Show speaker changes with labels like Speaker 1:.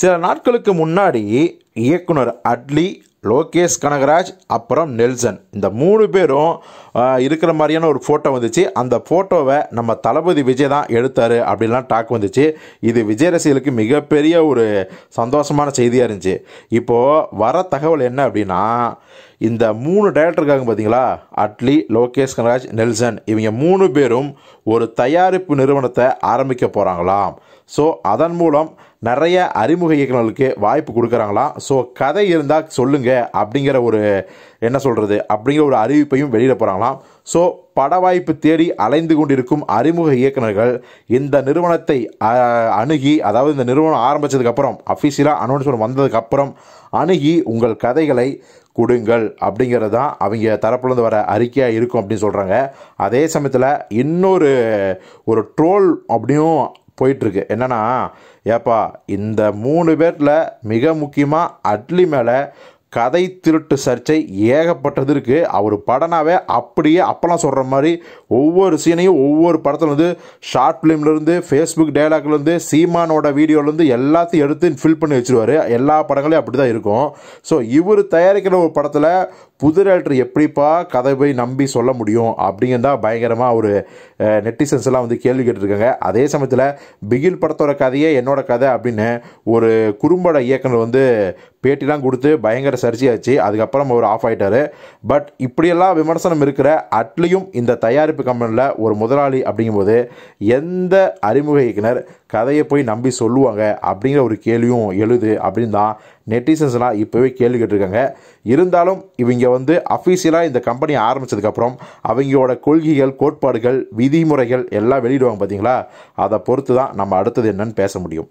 Speaker 1: சில நாட்களுக்கு முன்னாடி இயக்குனர் அட்லி லோகேஷ் கனகராஜ் அப்புறம் நெல்சன் இந்த மூணு பேரும் இருக்கிற மாதிரியான ஒரு ஃபோட்டோ வந்துச்சு அந்த ஃபோட்டோவை நம்ம தளபதி விஜய் தான் எடுத்தார் அப்படின்லாம் டாக் வந்துச்சு இது விஜய் ரசிகளுக்கு மிகப்பெரிய ஒரு சந்தோஷமான செய்தியாக இருந்துச்சு இப்போது வர தகவல் என்ன அப்படின்னா இந்த மூணு டைரக்டருக்காக பார்த்தீங்களா அட்லி லோகேஷ் கனகராஜ் நெல்சன் இவங்க மூணு பேரும் ஒரு தயாரிப்பு நிறுவனத்தை ஆரம்பிக்க போகிறாங்களாம் ஸோ அதன் மூலம் நிறைய அறிமுக இயக்குநர்களுக்கு வாய்ப்பு கொடுக்குறாங்களாம் ஸோ கதை இருந்தால் சொல்லுங்கள் அப்படிங்கிற ஒரு என்ன சொல்கிறது அப்படிங்கிற ஒரு அறிவிப்பையும் வெளியிட போகிறாங்களாம் ஸோ பட வாய்ப்பு தேடி அலைந்து கொண்டிருக்கும் அறிமுக இயக்குநர்கள் இந்த நிறுவனத்தை அணுகி அதாவது இந்த நிறுவனம் ஆரம்பித்ததுக்கப்புறம் அஃபீஷியலாக அனௌன்ஸ்மெண்ட் வந்ததுக்கப்புறம் அணுகி உங்கள் கதைகளை கொடுங்கள் அப்படிங்கிறது தான் அவங்க தரப்புலேருந்து வர அறிக்கையாக இருக்கும் அப்படின்னு சொல்கிறாங்க அதே சமயத்தில் இன்னொரு ஒரு ட்ரோல் அப்படியும் போயிட்டுருக்கு என்னென்னா ஏப்பா இந்த மூணு பேரில் மிக முக்கியமாக அட்லி மேலே கதை திருட்டு சர்ச்சை ஏகப்பட்டது இருக்குது அவர் படனாவே அப்படியே அப்போல்லாம் சொல்கிற மாதிரி ஒவ்வொரு சீனையும் ஒவ்வொரு படத்துலேருந்து ஷார்ட் ஃபிலிம்லேருந்து ஃபேஸ்புக் டைலாக்லேருந்து சீமானோட வீடியோலேருந்து எல்லாத்தையும் எடுத்து ஃபில் பண்ணி வச்சுருவார் எல்லா படங்களையும் அப்படி தான் இருக்கும் ஸோ இவர் தயாரிக்கிற ஒரு படத்தில் புது டேரக்டர் எப்படிப்பா கதை போய் நம்பி சொல்ல முடியும் தான் பயங்கரமாக ஒரு நெட்டிசன்ஸ்லாம் வந்து கேள்வி கேட்டிருக்காங்க அதே சமயத்தில் பிகில் படத்தோட கதையே என்னோட கதை அப்படின்னு ஒரு குறும்பட இயக்குனர் வந்து பேட்டிலாம் கொடுத்து பயங்கர சர்ச்சையாச்சு அதுக்கப்புறம் அவர் ஆஃப் ஆகிட்டார் பட் இப்படியெல்லாம் விமர்சனம் இருக்கிற அட்லியும் இந்த தயாரிப்பு கம்பெனியில் ஒரு முதலாளி அப்படிங்கும்போது எந்த அறிமுக இயக்குனர் கதையை போய் நம்பி சொல்லுவாங்க அப்படிங்கிற ஒரு கேள்வியும் எழுது அப்படின்னு தான் நெட்டிசன்ஸ்லாம் இப்போவே கேள்வி கேட்டிருக்காங்க இருந்தாலும் இவங்க வந்து அஃபீஷியலாக இந்த கம்பெனி ஆரம்பித்ததுக்கப்புறம் அவங்களோட கொள்கைகள் கோட்பாடுகள் விதிமுறைகள் எல்லாம் வெளியிடுவாங்க பார்த்தீங்களா அதை பொறுத்து தான் நம்ம அடுத்தது என்னன்னு பேச முடியும்